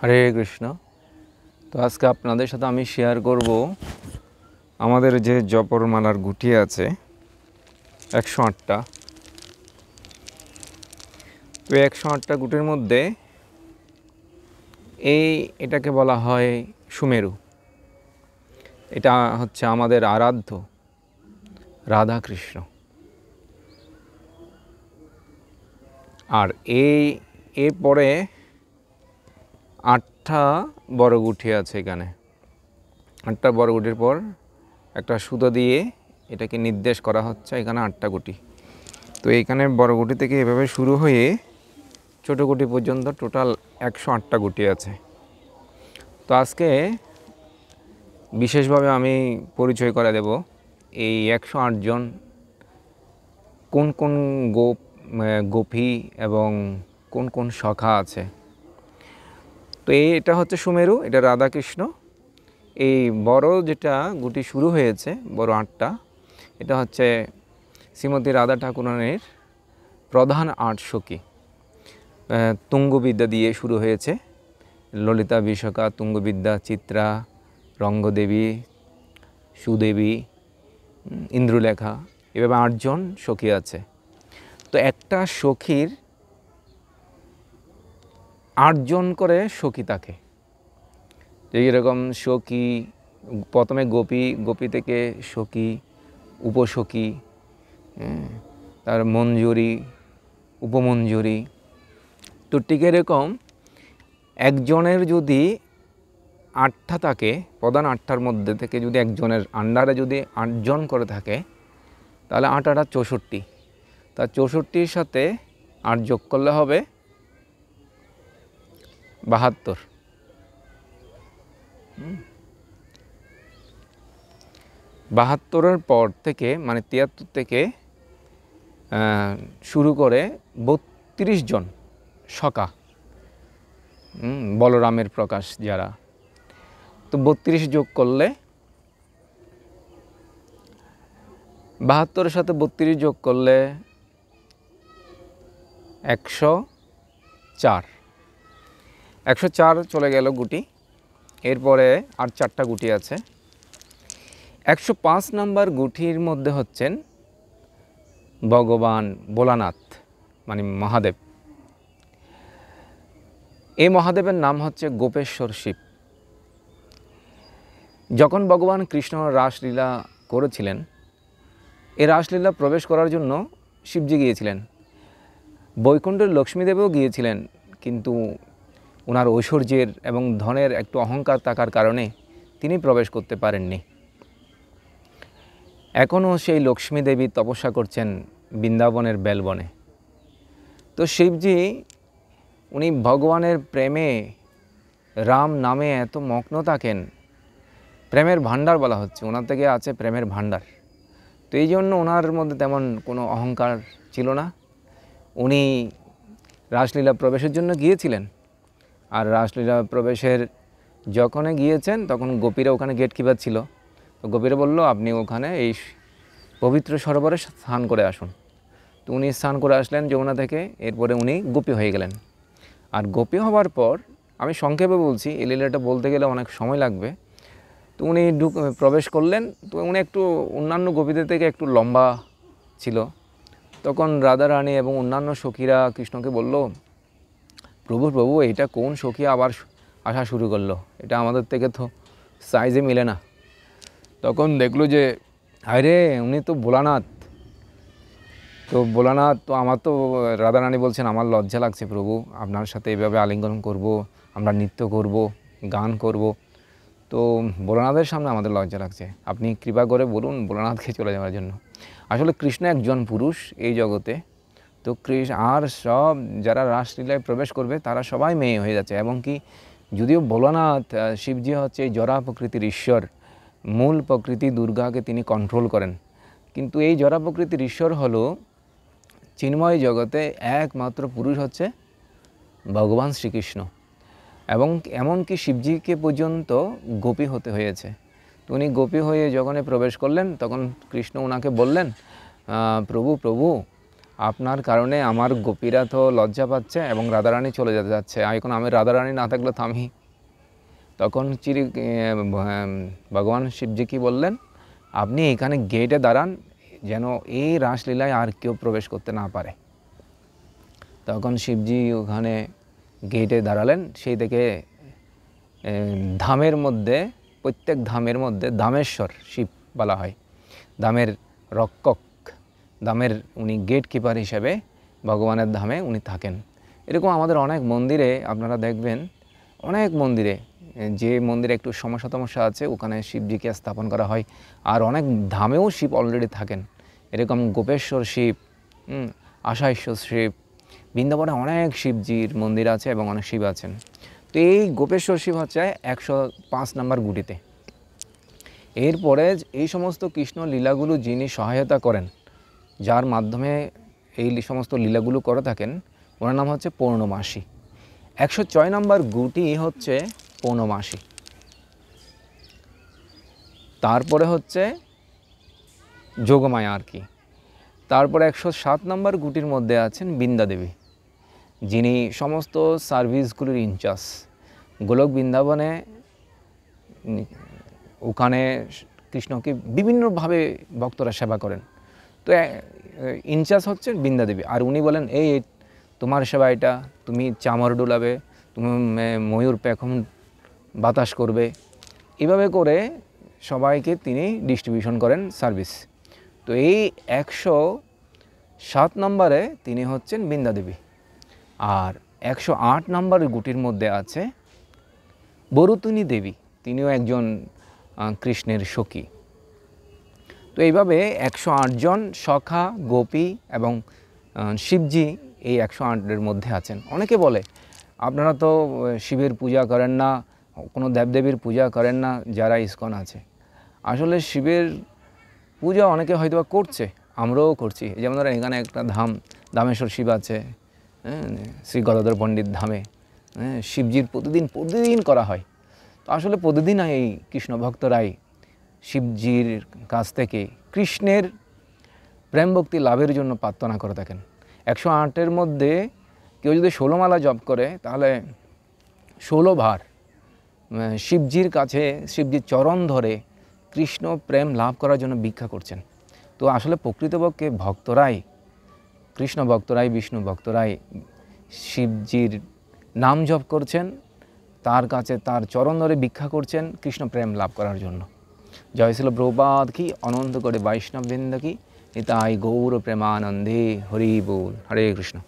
হরে কৃষ্ণ তো আজকে আপনাদের সাথে আমি শেয়ার করব আমাদের যে জপরমালার গুটি আছে একশো আটটা তো একশো আটটা গুটির মধ্যে এই এটাকে বলা হয় সুমেরু এটা হচ্ছে আমাদের আরাধ্য রাধা কৃষ্ণ আর এই এরপরে আটটা বড় গুঠি আছে এখানে আটটা বড় গুটির পর একটা সুতো দিয়ে এটাকে নির্দেশ করা হচ্ছে এখানে আটটা গুটি তো এখানে বড় গুটি থেকে এভাবে শুরু হয়ে ছোটো গুটি পর্যন্ত টোটাল একশো আটটা গুটি আছে তো আজকে বিশেষভাবে আমি পরিচয় করে দেব এই একশো আটজন কোন কোন গোপ গোপী এবং কোন কোন শখা আছে তো এই এটা হচ্ছে সুমেরু এটা রাধাকৃষ্ণ এই বড় যেটা গুটি শুরু হয়েছে বড় আটটা এটা হচ্ছে শ্রীমতী রাধা ঠাকুরানের প্রধান আট সখী তুঙ্গবিদ্যা দিয়ে শুরু হয়েছে ললিতা বিশকা তুঙ্গবিদ্যা চিত্রা রঙ্গদেবী সুদেবী ইন্দ্রলেখা এভাবে আটজন সখী আছে তো একটা সখীর আটজন করে সখী তাকে এরকম সখী প্রথমে গোপী গোপী থেকে সখী উপসখী হ্যাঁ, তার মঞ্জুরি উপমঞ্জুরি তো ঠিক এরকম একজনের যদি আটটা থাকে প্রধান আটটার মধ্যে থেকে যদি একজনের আন্ডারে যদি আটজন করে থাকে তাহলে আট আটা চৌষট্টি তা চৌষট্টির সাথে আট যোগ করলে হবে বাহাত্তর বাহাত্তরের পর থেকে মানে তিয়াত্তর থেকে শুরু করে বত্রিশ জন সকা বলরামের প্রকাশ যারা তো বত্রিশ যোগ করলে বাহাত্তরের সাথে বত্রিশ যোগ করলে একশো চার একশো চার চলে গেল গুটি এরপরে আর চারটা গুটি আছে একশো পাঁচ নাম্বার গুটির মধ্যে হচ্ছেন ভগবান ভোলানাথ মানে মহাদেব এই মহাদেবের নাম হচ্ছে গোপেশ্বর শিব যখন ভগবান কৃষ্ণ রাসলীলা করেছিলেন এই রাসলীলা প্রবেশ করার জন্য শিবজি গিয়েছিলেন বৈকুণ্ঠের লক্ষ্মীদেবেও গিয়েছিলেন কিন্তু ওনার ঐশ্বর্যের এবং ধনের একটু অহংকার থাকার কারণে তিনি প্রবেশ করতে পারেননি এখনও সেই লক্ষ্মী দেবী তপস্যা করছেন বৃন্দাবনের বেলবনে তো শিবজি উনি ভগবানের প্রেমে রাম নামে এত মগ্ন থাকেন প্রেমের ভাণ্ডার বলা হচ্ছে ওনার থেকে আছে প্রেমের ভাণ্ডার তো এই জন্য ওনার মধ্যে তেমন কোনো অহংকার ছিল না উনি রাসলীলা প্রবেশের জন্য গিয়েছিলেন আর রাসলীলা প্রবেশের যখনই গিয়েছেন তখন গোপীরা ওখানে গেট কিপার ছিল তো গোপীরা বলল আপনি ওখানে এই পবিত্র সরোবরে স্নান করে আসুন তো উনি স্নান করে আসলেন যমুনা থেকে এরপরে উনি গোপী হয়ে গেলেন আর গোপী হওয়ার পর আমি সংক্ষেপে বলছি এই লীলাটা বলতে গেলে অনেক সময় লাগবে তো উনি ঢুক প্রবেশ করলেন তো উনি একটু অন্যান্য গোপীদের থেকে একটু লম্বা ছিল তখন রাধা রানী এবং অন্যান্য সখীরা কৃষ্ণকে বলল প্রভু প্রভু এটা কোন সখী আবার আসা শুরু করলো এটা আমাদের থেকে তো সাইজে মিলে না তখন দেখলো যে আরে উনি তো ভোলানাথ তো ভোলানাথ তো আমার তো রাধারানী বলছেন আমার লজ্জা লাগছে প্রভু আপনার সাথে এভাবে আলিঙ্গন করব আমরা নৃত্য করব গান করব তো ভোলানাথের সামনে আমাদের লজ্জা লাগছে আপনি কৃপা করে বলুন ভোলানাথকে চলে যাওয়ার জন্য আসলে কৃষ্ণ একজন পুরুষ এই জগতে তো কৃষ আর সব যারা রাসলীলায় প্রবেশ করবে তারা সবাই মেয়ে হয়ে যাচ্ছে এবং কি যদিও ভোলানাথ শিবজি হচ্ছে জরা প্রকৃতির ঈশ্বর মূল প্রকৃতি দুর্গাকে তিনি কন্ট্রোল করেন কিন্তু এই জরা প্রকৃতির ঈশ্বর হলো চিন্ময় জগতে একমাত্র পুরুষ হচ্ছে ভগবান শ্রীকৃষ্ণ এবং এমনকি শিবজিকে পর্যন্ত গোপী হতে হয়েছে তো উনি গোপী হয়ে যখন প্রবেশ করলেন তখন কৃষ্ণ ওনাকে বললেন প্রভু প্রভু আপনার কারণে আমার গোপীরা তো লজ্জা পাচ্ছে এবং রাধারানী চলে যেতে যাচ্ছে এখন আমি রাধারানী না থাকলে থামি তখন চিরি ভগবান শিবজি কি বললেন আপনি এখানে গেটে দাঁড়ান যেন এই রাসলীলায় আর কেউ প্রবেশ করতে না পারে তখন শিবজি ওখানে গেটে দাঁড়ালেন সেই থেকে ধামের মধ্যে প্রত্যেক ধামের মধ্যে দামেশ্বর শিব বলা হয় দামের রক্ষক ধামের উনি গেট কিপার হিসেবে ভগবানের ধামে উনি থাকেন এরকম আমাদের অনেক মন্দিরে আপনারা দেখবেন অনেক মন্দিরে যে মন্দিরে একটু সমস্যা তমস্যা আছে ওখানে শিবজিকে স্থাপন করা হয় আর অনেক ধামেও শিব অলরেডি থাকেন এরকম গোপেশ্বর শিব আশাইশ্বর শিব বৃন্দাবনে অনেক শিবজির মন্দির আছে এবং অনেক শিব আছেন তো এই গোপেশ্বর শিব হচ্ছে একশো পাঁচ নম্বর গুটিতে এরপরে এই সমস্ত কৃষ্ণ লীলাগুলো যিনি সহায়তা করেন যার মাধ্যমে এই সমস্ত লীলাগুলো করে থাকেন ওনার নাম হচ্ছে পৌর্ণমাসী একশো ছয় নম্বর গুটি হচ্ছে পৌর্ণমাসী তারপরে হচ্ছে যোগমায়া আর কি তারপরে একশো সাত নম্বর গুটির মধ্যে আছেন বিন্দা দেবী যিনি সমস্ত সার্ভিসগুলির ইনচার্জ গোলক বৃন্দাবনে ওখানে কৃষ্ণকে বিভিন্নভাবে ভক্তরা সেবা করেন তো ইনচার্জ হচ্ছে বিন্দা দেবী আর উনি বলেন এই তোমার সেবা এটা তুমি চামর ডুলাবে তুমি ময়ূর পেখম বাতাস করবে এভাবে করে সবাইকে তিনি ডিস্ট্রিবিউশন করেন সার্ভিস তো এই একশো সাত নম্বরে তিনি হচ্ছেন বিন্দা দেবী আর একশো আট নম্বরের গুটির মধ্যে আছে বরুতুনি দেবী তিনিও একজন কৃষ্ণের সখী তো এইভাবে একশো জন সখা গোপী এবং শিবজি এই একশো আটের মধ্যে আছেন অনেকে বলে আপনারা তো শিবের পূজা করেন না কোনো দেবদেবীর পূজা করেন না যারা ইস্কন আছে আসলে শিবের পূজা অনেকে হয়তো করছে আমরাও করছি যেমন ধরেন এখানে একটা ধাম দামেশ্বর শিব আছে হ্যাঁ, শ্রী গদাধর পণ্ডিত ধামে হ্যাঁ, শিবজির প্রতিদিন প্রতিদিন করা হয় তো আসলে প্রতিদিন এই কৃষ্ণ ভক্তরাই শিবজির কাছ থেকে কৃষ্ণের প্রেম ভক্তি লাভের জন্য প্রার্থনা করে থাকেন একশো আটের মধ্যে কেউ যদি ষোলোমালা জপ করে তাহলে ষোলো ভার শিবজির কাছে শিবজির চরণ ধরে কৃষ্ণ প্রেম লাভ করার জন্য ভিক্ষা করছেন তো আসলে প্রকৃতপক্ষে ভক্তরাই কৃষ্ণ ভক্তরাই বিষ্ণু ভক্তরাই শিবজির নাম জপ করছেন তার কাছে তার চরণ ধরে ভিক্ষা করছেন কৃষ্ণ প্রেম লাভ করার জন্য জয়শীল প্রপাদ কি অনন্ত করে বৈষ্ণববৃন্দ কি নিতাই গৌর প্রেমানন্দে হরি বোল হরে কৃষ্ণ